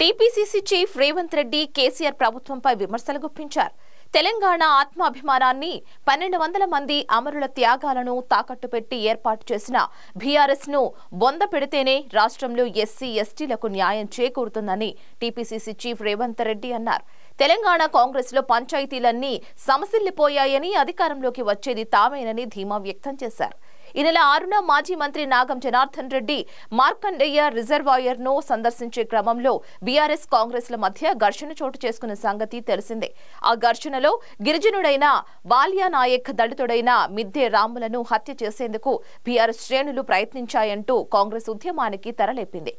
TPCC chief Revanth Reddy KCR ప్రభుత్వంపై విమర్శలు గుప్పించారు తెలంగాణ ఆత్మాభిమానాన్ని పన్నెండు వందల మంది అమరుల త్యాగాలను తాకట్టు పెట్టి ఏర్పాటు చేసిన బీఆర్ఎస్ ను బొంద పెడితేనే రాష్ట్రంలో ఎస్సీ ఎస్టీలకు న్యాయం చేకూరుతుందని టీపీసీసీ చీఫ్ రేవంత్ రెడ్డి అన్నారు తెలంగాణ కాంగ్రెస్ లో పంచాయతీలన్నీ సమసిల్లిపోయాయని అధికారంలోకి వచ్చేది తామేనని ధీమా వ్యక్తం చేశారు ఈ నెల ఆరున మాజీ మంత్రి నాగం జనార్దన్ రెడ్డి మార్కండేయ రిజర్వాయర్ ను సందర్శించే క్రమంలో బీఆర్ఎస్ కాంగ్రెస్ల మధ్య ఘర్షణ చోటు చేసుకున్న సంగతి తెలిసిందే ఆ ఘర్షణలో గిరిజనుడైన వాలియా నాయక్ దళితుడైన మిద్దే రాములను హత్య చేసేందుకు బీఆర్ఎస్ శ్రేణులు ప్రయత్నించాయంటూ కాంగ్రెస్ ఉద్యమానికి తెరలేపింది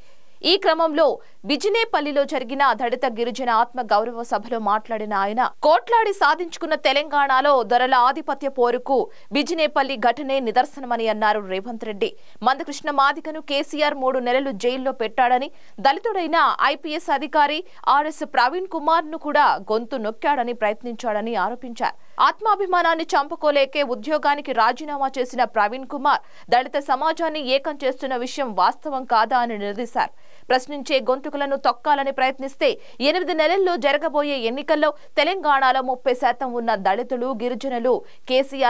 ఈ క్రమంలో బిజినేపల్లిలో జరిగిన దళిత గిరిజన ఆత్మ గౌరవ సభలో మాట్లాడిన ఆయన కోట్లాడి సాధించుకున్న తెలంగాణలో ధరల ఆధిపత్య పోరుకు బిజినేపల్లి ఘటనే నిదర్శనమని అన్నారు రేవంత్ రెడ్డి మందకృష్ణ మాదికను కేసీఆర్ మూడు నెలలు జైల్లో పెట్టాడని దళితుడైన ఐపీఎస్ అధికారి ఆర్ఎస్ ప్రవీణ్ కుమార్ ను కూడా గొంతు నొక్కాడని ప్రయత్నించాడని ఆరోపించారు ఆత్మాభిమానాన్ని చంపుకోలేకే ఉద్యోగానికి రాజీనామా చేసిన ప్రవీణ్ కుమార్ దళిత సమాజాన్ని ఏకం చేస్తున్న విషయం వాస్తవం కాదా అని నిలదీశారు ప్రశ్నించే గొంతుకులను తొక్కాలని ప్రయత్నిస్తే ఎనిమిది నెలల్లో జరగబోయే ఎన్నికల్లో తెలంగాణలో ముప్పై శాతం ఉన్న దళితులు గిరిజనులు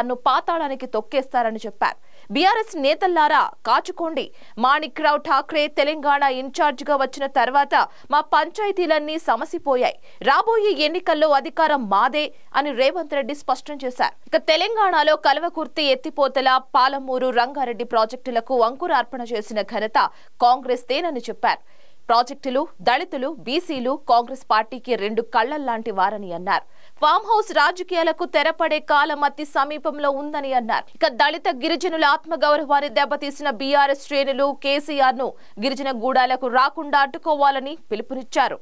ను పాతాళానికి తొక్కేస్తారని చెప్పారు బీఆర్ఎస్ నేతల్లారా కాచుకోండి మాణిక్రావు ఠాక్రే తెలంగాణ ఇన్ఛార్జిగా వచ్చిన తర్వాత మా పంచాయతీలన్నీ సమసిపోయాయి రాబోయే ఎన్నికల్లో అధికారం మాదే అని రేవంత్ రెడ్డి స్పష్టం చేశారు ఇక తెలంగాణలో కలవకుర్తి ఎత్తిపోతల పాలమూరు రంగారెడ్డి ప్రాజెక్టులకు అంకురార్పణ చేసిన ఘనత కాంగ్రెస్ దేనని చెప్పారు ప్రాజెక్టులు దళితులు బీసీలు కాంగ్రెస్ పార్టీకి రెండు కళ్లల్లాంటి వారని అన్నారు ఫామ్ హౌస్ రాజకీయాలకు తెరపడే కాలం అతి సమీపంలో ఉందని అన్నారు ఇక దళిత గిరిజనుల ఆత్మగౌరవాన్ని దెబ్బతీసిన బీఆర్ఎస్ శ్రేణులు కేసీఆర్ ను గిరిజన గూడాలకు రాకుండా అడ్డుకోవాలని పిలుపునిచ్చారు